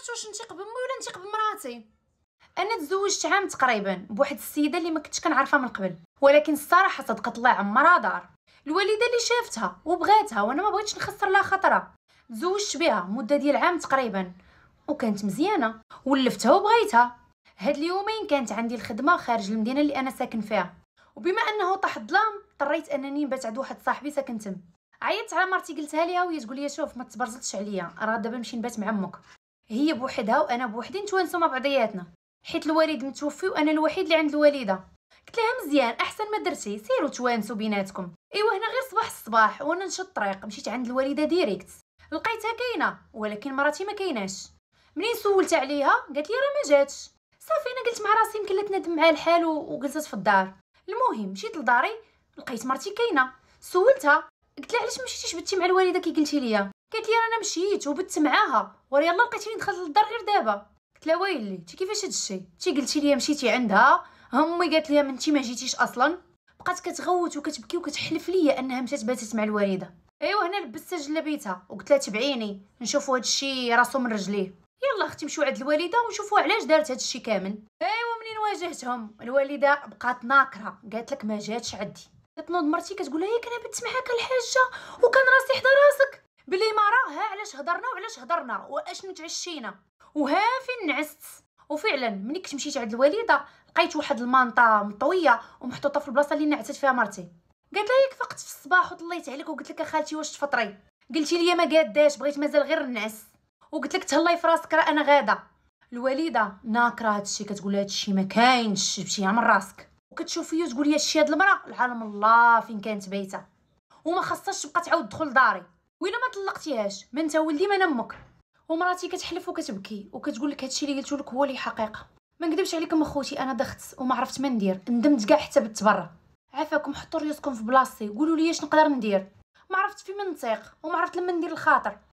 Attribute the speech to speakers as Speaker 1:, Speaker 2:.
Speaker 1: عرفت واش نتيق بمي ولا نتيق بمراتي انا تزوجت عام تقريبا بواحد السيده اللي ما كنتش كنعرفها من قبل ولكن الصراحه صدقت الله عمرها دار الوالده اللي شافتها وبغاتها وانا ما بغيتش نخسر لها خطره تزوجت بها مده ديال عام تقريبا وكانت مزيانه ولفتها وبغيتها هاد اليومين كانت عندي الخدمه خارج المدينه اللي انا ساكن فيها وبما انه طاح الظلام اضطريت انني نبات عند واحد صاحبي ساكن تم عيطت على مرتي قلتها ليها وهي تقول لي شوف ما تبرزلتش عليا راه دابا نمشي نبات مع امك هي بوحدها وانا بوحدي نتوانسوا مع بعضياتنا حيت الوالد متوفي وانا الوحيد اللي عند الوالده قلت لها مزيان احسن ما درتي سيروا توانسوا بيناتكم ايوا هنا غير صباح الصباح وانا نشط الطريق مشيت عند الوالده ديريكت لقيتها كاينه ولكن مراتي ما كايناش منين سولت عليها قالت لي راه ما جاتش صافي انا قلت مع راسي يمكن لا تندم مع الحال وجلست في الدار المهم مشيت لداري لقيت مرتي كاينه سولتها قلت لها علاش مشيتي شبتي مع الوالده كي قلتي ليا قالت لي رانا مشيت وبت معاها ورا يلا لقيتيني دخلت للدار غير دابا قلت لها ويلي انت كيفاش هادشي الشيء انت قلتي لي مشيتي عندها امي قالت لي انت ما جيتيش اصلا بقات كتغوت وكتبكي وكتحلف لي انها مشات باتت مع الوالده ايوا هنا لبستها جلابيتها وقلت لها تبعيني نشوفوا هادشي الشيء راسو من رجليه يلا اختي مشيو عند الوالده ونشوفوا علاش دارت هادشي الشيء كامل ايوا منين واجهتهم الوالده بقات ناكره قالت لك ما جاتش عندي كتنوض مرتي كتقول لها كان بنت معاك الحاجه وكان راسي حدا راسك بلي ما ها علاش هضرنا وعلاش هضرنا واشنو تعشينا وها فين نعست وفعلا ملي كنت مشيت عند الوالده لقيت واحد المانطا مطويه ومحطوطه في البلاصه اللي نعتت فيها مرتي قالت لها ياك فقت في الصباح وطليت عليك وقلت لك خالتي واش تفطري قلتي لي ما قاداش بغيت مازال غير نعس وقلت لك تهلاي في راسك راه انا غاده الوالده ناكره هادشي كتقول لها هادشي ما كاينش جبتيها من راسك وكتشوف فيا تقول لي هادشي هاد المراه العالم الله فين كانت بايته وما خصهاش تبقى تعاود تدخل داري ويلا ما طلقتيهاش ما انت ولدي ما انا امك ومراتي كتحلف وكتبكي وكتقول لك هادشي اللي قلتو لك هو اللي حقيقه ما نكذبش عليكم اخوتي انا ضغطت وما عرفت ما ندير ندمت كاع حتى بالتبرع عافاكم حطوا ريوسكم في بلاصتي قولوا لي اش نقدر ندير ما عرفت في منطق وما عرفت لما ندير الخاطر